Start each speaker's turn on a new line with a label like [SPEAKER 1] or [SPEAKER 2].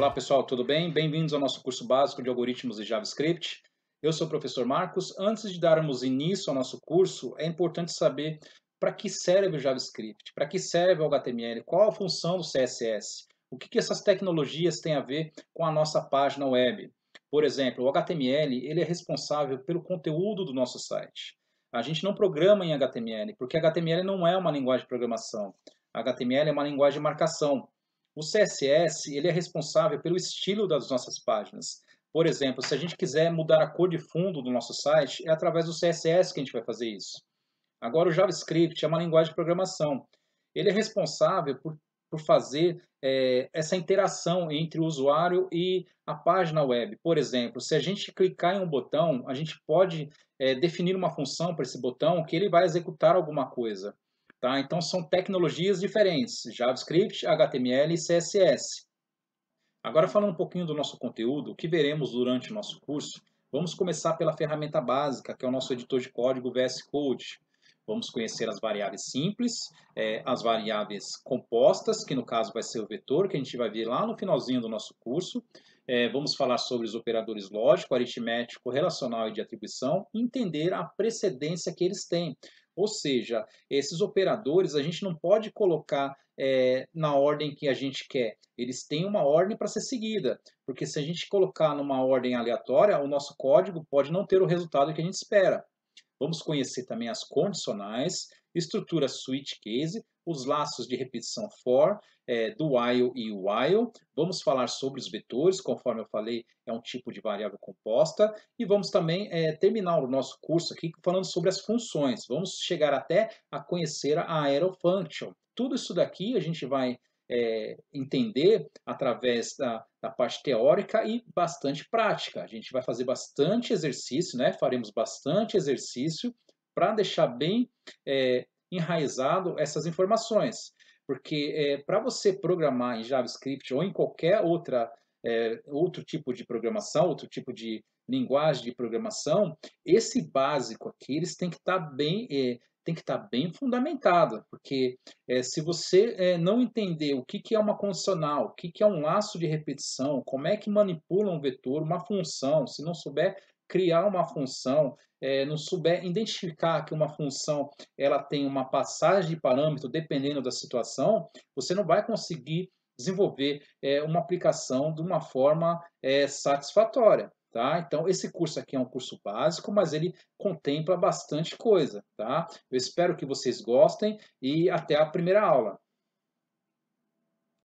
[SPEAKER 1] Olá pessoal, tudo bem? Bem-vindos ao nosso curso básico de algoritmos e JavaScript. Eu sou o professor Marcos. Antes de darmos início ao nosso curso, é importante saber para que serve o JavaScript, para que serve o HTML, qual a função do CSS, o que, que essas tecnologias têm a ver com a nossa página web. Por exemplo, o HTML ele é responsável pelo conteúdo do nosso site. A gente não programa em HTML, porque HTML não é uma linguagem de programação. HTML é uma linguagem de marcação. O CSS ele é responsável pelo estilo das nossas páginas. Por exemplo, se a gente quiser mudar a cor de fundo do nosso site, é através do CSS que a gente vai fazer isso. Agora, o JavaScript é uma linguagem de programação. Ele é responsável por, por fazer é, essa interação entre o usuário e a página web. Por exemplo, se a gente clicar em um botão, a gente pode é, definir uma função para esse botão que ele vai executar alguma coisa. Tá? Então, são tecnologias diferentes, JavaScript, HTML e CSS. Agora, falando um pouquinho do nosso conteúdo, o que veremos durante o nosso curso, vamos começar pela ferramenta básica, que é o nosso editor de código VS Code. Vamos conhecer as variáveis simples, é, as variáveis compostas, que no caso vai ser o vetor, que a gente vai ver lá no finalzinho do nosso curso. É, vamos falar sobre os operadores lógico, aritmético, relacional e de atribuição, entender a precedência que eles têm. Ou seja, esses operadores a gente não pode colocar é, na ordem que a gente quer. Eles têm uma ordem para ser seguida, porque se a gente colocar numa ordem aleatória, o nosso código pode não ter o resultado que a gente espera. Vamos conhecer também as condicionais, estrutura switch case, os laços de repetição for, é, do while e while. Vamos falar sobre os vetores, conforme eu falei, é um tipo de variável composta. E vamos também é, terminar o nosso curso aqui falando sobre as funções. Vamos chegar até a conhecer a arrow function. Tudo isso daqui a gente vai é, entender através da, da, parte teórica e bastante prática. A gente vai fazer bastante exercício, né? faremos bastante exercício para deixar bem é, enraizado essas informações. Porque é, para você programar em JavaScript ou em qualquer outra, é, outro tipo de programação, outro tipo de linguagem de programação, esse básico aqui, eles têm que estar tá bem, é, tem que estar tá bem fundamentada, porque é, se você é, não entender o que, que é uma condicional, o que, que é um laço de repetição, como é que manipula um vetor, uma função, se não souber criar uma função, é, não souber identificar que uma função ela tem uma passagem de parâmetro dependendo da situação, você não vai conseguir desenvolver é, uma aplicação de uma forma é, satisfatória. Tá? Então, esse curso aqui é um curso básico, mas ele contempla bastante coisa. Tá? Eu espero que vocês gostem e até a primeira aula.